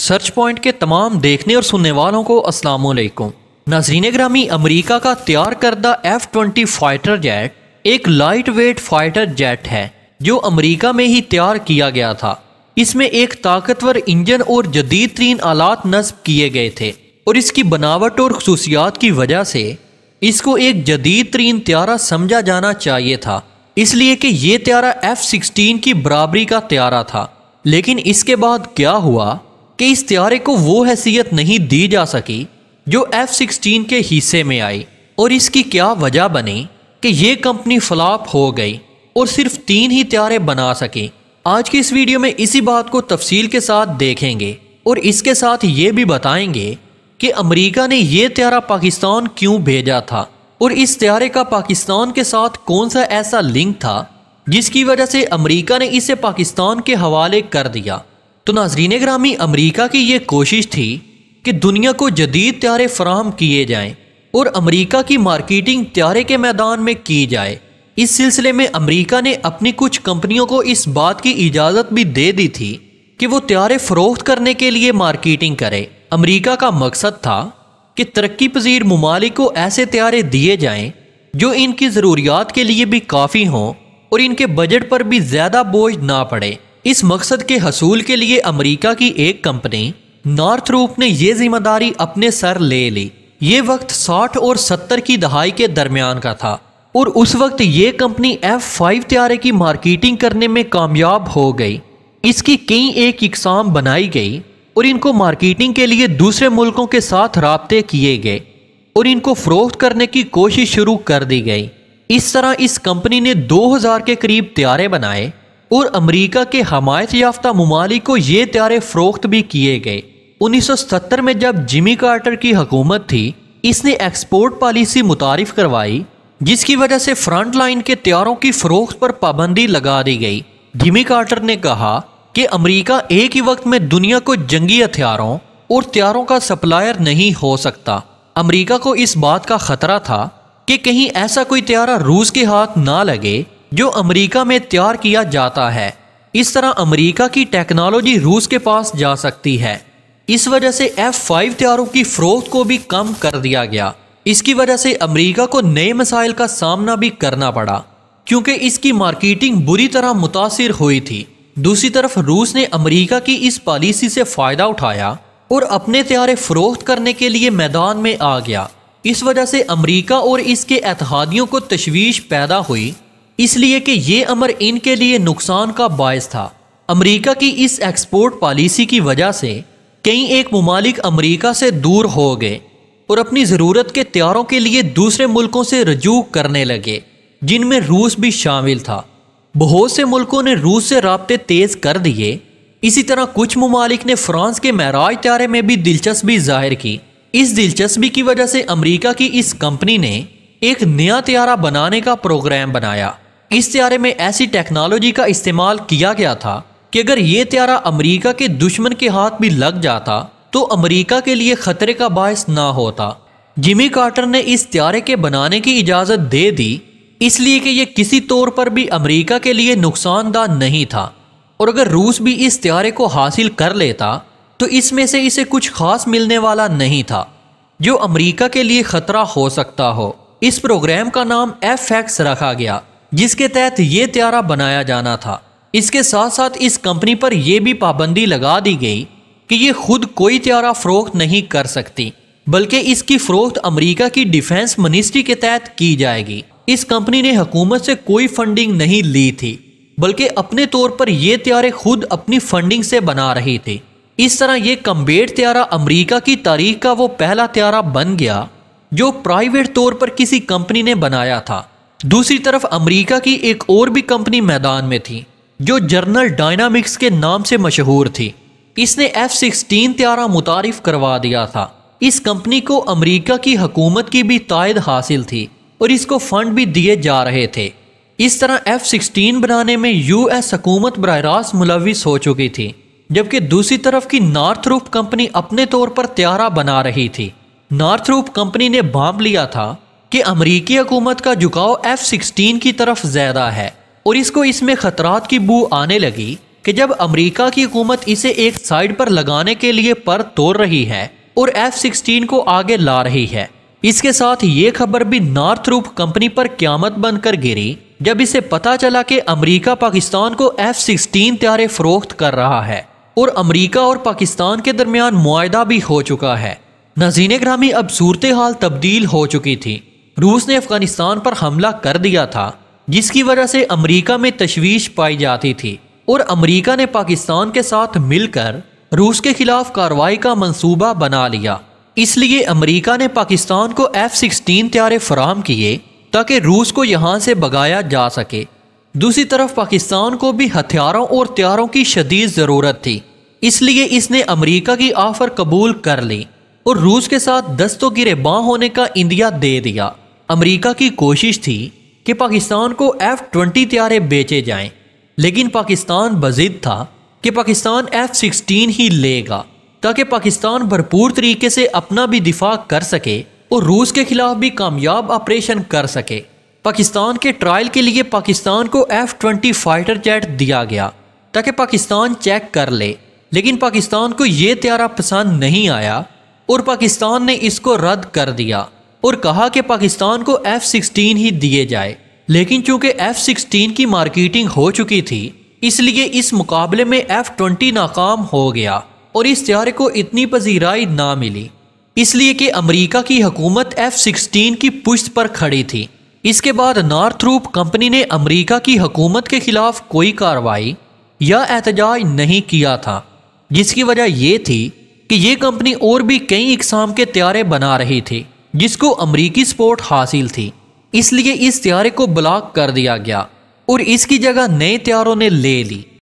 search point के तमाम देखने और सुनने वालों को अस्सलाम वालेकुम नाजरीन ग्रामी अमरीका का तैयार करदा एफ ट्वेंटी फाइटर जेट एक लाइट वेट फाइटर जेट है जो अमरीका में ही तैयार किया गया था इसमें एक ताकतवर इंजन और जदीद तरीन आलात नस्ब किए गए थे और इसकी बनावट और खसूसियात की वजह से इसको एक जदीद तरीन त्यारा समझा जाना चाहिए था इसलिए कि ये त्यारा एफ सिक्सटीन की बराबरी का त्यारा था लेकिन इसके बाद क्या हुआ कि इस त्यारे को वो हैसियत नहीं दी जा सकी जो एफ सिक्सटीन के हिस्से में आई और इसकी क्या वजह बनी कि ये कंपनी फ्लॉप हो गई और सिर्फ तीन ही त्यारे बना सकी आज की इस वीडियो में इसी बात को तफसील के साथ देखेंगे और इसके साथ ये भी बताएंगे कि अमरीका ने यह त्यारा पाकिस्तान क्यों भेजा था और इस त्यारे का पाकिस्तान के साथ कौन सा ऐसा लिंक था जिसकी वजह से अमेरिका ने इसे पाकिस्तान के हवाले कर दिया तो नाजरीन ग्रामी अमरीका की यह कोशिश थी कि दुनिया को जदीद त्यारे फ्राहम किए जाएँ और अमरीका की मार्केटिंग त्यारे के मैदान में की जाए इस सिलसिले में अमरीका ने अपनी कुछ कंपनियों को इस बात की इजाज़त भी दे दी थी कि वो त्यारे फरोख्त करने के लिए मार्केटिंग करे अमरीका का मकसद था कि तरक्की पजीर ममालिक को ऐसे त्यारे दिए जाएँ जो इनकी ज़रूरियात के लिए भी काफ़ी हों और इनके बजट पर भी ज़्यादा बोझ ना पड़े इस मकसद के हसूल के लिए अमेरिका की एक कंपनी नॉर्थ रूप ने यह जिम्मेदारी अपने सर ले ली ये वक्त 60 और 70 की दहाई के दरमियान का था और उस वक्त ये कंपनी एफ फाइव त्यारे की मार्केटिंग करने में कामयाब हो गई इसकी कई एक इकसाम बनाई गई और इनको मार्केटिंग के लिए दूसरे मुल्कों के साथ रबते किए गए और इनको फ़रोख्त करने की कोशिश शुरू कर दी गई इस तरह इस कंपनी ने 2000 के करीब त्यारे बनाए और अमरीका के हमायत याफ्ता ममालिक को ये त्यारे फरोख्त भी किए गए 1970 में जब जिमी कार्टर की हुकूमत थी इसने एक्सपोर्ट पॉलिसी मुतारफ़ करवाई जिसकी वजह से फ्रंट लाइन के त्यारों की फरोख्त पर पाबंदी लगा दी गई जिमी कार्टर ने कहा कि अमरीका एक ही वक्त में दुनिया को जंगी हथियारों और त्यारों का सप्लायर नहीं हो सकता अमरीका को इस बात का ख़तरा था कि कहीं ऐसा कोई त्यारा रूस के हाथ ना लगे जो अमेरिका में तैयार किया जाता है इस तरह अमेरिका की टेक्नोलॉजी रूस के पास जा सकती है इस वजह से एफ फाइव तैयारों की फ़रोख्त को भी कम कर दिया गया इसकी वजह से अमेरिका को नए मसाइल का सामना भी करना पड़ा क्योंकि इसकी मार्केटिंग बुरी तरह मुतासर हुई थी दूसरी तरफ रूस ने अमेरिका की इस पॉलिसी से फ़ायदा उठाया और अपने तैयारे फ़रोख्त करने के लिए मैदान में आ गया इस वजह से अमेरिका और इसके एतिहादियों को तशवीश पैदा हुई इसलिए कि ये अमर इनके लिए नुकसान का बायस था अमरीका की इस एक्सपोर्ट पॉलिसी की वजह से कई एक ममालिक अमरीका से दूर हो गए और अपनी ज़रूरत के त्यारों के लिए दूसरे मुल्कों से रजू करने लगे जिनमें रूस भी शामिल था बहुत से मुल्कों ने रूस से रबते तेज़ कर दिए इसी तरह कुछ ममालिक ने फ्रांस के महराज त्यारे में भी दिलचस्पी जाहिर की इस दिलचस्पी की वजह से अमरीका की इस कंपनी ने एक नया त्यारा बनाने का प्रोग्राम बनाया इस त्यारे में ऐसी टेक्नोलॉजी का इस्तेमाल किया गया था कि अगर ये त्यारा अमेरिका के दुश्मन के हाथ भी लग जाता तो अमेरिका के लिए खतरे का बायस ना होता जिमी कार्टर ने इस त्यारे के बनाने की इजाज़त दे दी इसलिए कि यह किसी तौर पर भी अमरीका के लिए नुकसानदा नहीं था और अगर रूस भी इस त्यारे को हासिल कर लेता तो इसमें से इसे कुछ खास मिलने वाला नहीं था जो अमेरिका के लिए खतरा हो सकता हो इस प्रोग्राम का नाम एफ रखा गया जिसके तहत ये त्यारा बनाया जाना था इसके साथ साथ इस कंपनी पर यह भी पाबंदी लगा दी गई कि ये खुद कोई त्यारा फरोख्त नहीं कर सकती बल्कि इसकी फरोख्त अमेरिका की डिफेंस मिनिस्ट्री के तहत की जाएगी इस कंपनी ने हकूमत से कोई फंडिंग नहीं ली थी बल्कि अपने तौर पर यह त्यारे खुद अपनी फंडिंग से बना रही थी इस तरह ये कम्बेट त्यारा अमरीका की तारीख का वो पहला त्यारा बन गया जो प्राइवेट तौर पर किसी कंपनी ने बनाया था दूसरी तरफ अमेरिका की एक और भी कंपनी मैदान में थी जो जर्नल डायनामिक्स के नाम से मशहूर थी इसने एफ सिक्सटीन त्यारा मुतारफ करवा दिया था इस कंपनी को अमेरिका की हकूमत की भी तायद हासिल थी और इसको फंड भी दिए जा रहे थे इस तरह एफ सिक्सटीन बनाने में यू एस हकूमत बरह रास्त मुलविस हो चुकी थी जबकि दूसरी तरफ की रूप कंपनी अपने तौर पर त्यारा बना रही थी रूप कंपनी ने बांप लिया था कि अमरीकी हकूमत का झुकाव एफ सिक्सटीन की तरफ ज़्यादा है और इसको इसमें ख़तरात की बू आने लगी कि जब अमरीका की हुकूमत इसे एक साइड पर लगाने के लिए पर तोड़ रही है और एफ सिक्सटीन को आगे ला रही है इसके साथ ये खबर भी नॉर्थ रूप कंपनी पर क्यामत बनकर गिरी जब इसे पता चला कि अमरीका पाकिस्तान को एफ सिक्सटीन त्यारे फरोख्त कर रहा है और अमरीका और पाकिस्तान के दरमियान मुआदा भी हो चुका है नजीन ग्रामी अब सूरत हाल तब्दील हो चुकी थी रूस ने अफगानिस्तान पर हमला कर दिया था जिसकी वजह से अमेरिका में तशवीश पाई जाती थी और अमेरिका ने पाकिस्तान के साथ मिलकर रूस के खिलाफ कार्रवाई का मंसूबा बना लिया इसलिए अमेरिका ने पाकिस्तान को एफ सिक्सटीन त्यारे फराम किए ताकि रूस को यहाँ से भगाया जा सके दूसरी तरफ पाकिस्तान को भी हथियारों और त्यारों की शदीद ज़रूरत थी इसलिए इसने अमेरिका की आफर कबूल कर ली और रूस के साथ दस्तों गिरे बाह होने का इंदिया दे दिया अमेरिका की कोशिश थी कि पाकिस्तान को एफ ट्वेंटी त्यारे बेचे जाएं, लेकिन पाकिस्तान बजिद था कि पाकिस्तान एफ सिक्सटीन ही लेगा ताकि पाकिस्तान भरपूर तरीके से अपना भी दिफा कर सके और रूस के खिलाफ भी कामयाब ऑपरेशन कर सके पाकिस्तान के ट्रायल के लिए पाकिस्तान को एफ ट्वेंटी फाइटर जेट दिया गया ताकि पाकिस्तान चेक कर ले लेकिन पाकिस्तान को ये त्यारा पसंद नहीं आया और पाकिस्तान ने इसको रद्द कर दिया और कहा कि पाकिस्तान को एफ सिक्सटीन ही दिए जाए लेकिन चूंकि एफ सिक्सटीन की मार्केटिंग हो चुकी थी इसलिए इस मुकाबले में एफ ट्वेंटी नाकाम हो गया और इस त्यारे को इतनी पजीराई ना मिली इसलिए कि अमरीका की हकूमत एफ सिक्सटीन की पुश्त पर खड़ी थी इसके बाद रूप कंपनी ने अमरीका की हकूमत के खिलाफ कोई कार्रवाई या एहतजाज नहीं किया था जिसकी वजह यह थी कि यह कंपनी और भी कई इकसाम के त्यारे बना रही थी जिसको अमरीकी सपोर्ट हासिल थी इसलिए इस त्यारे को ब्लॉक कर दिया गया और इसकी जगह नए त्यारों ने ले ली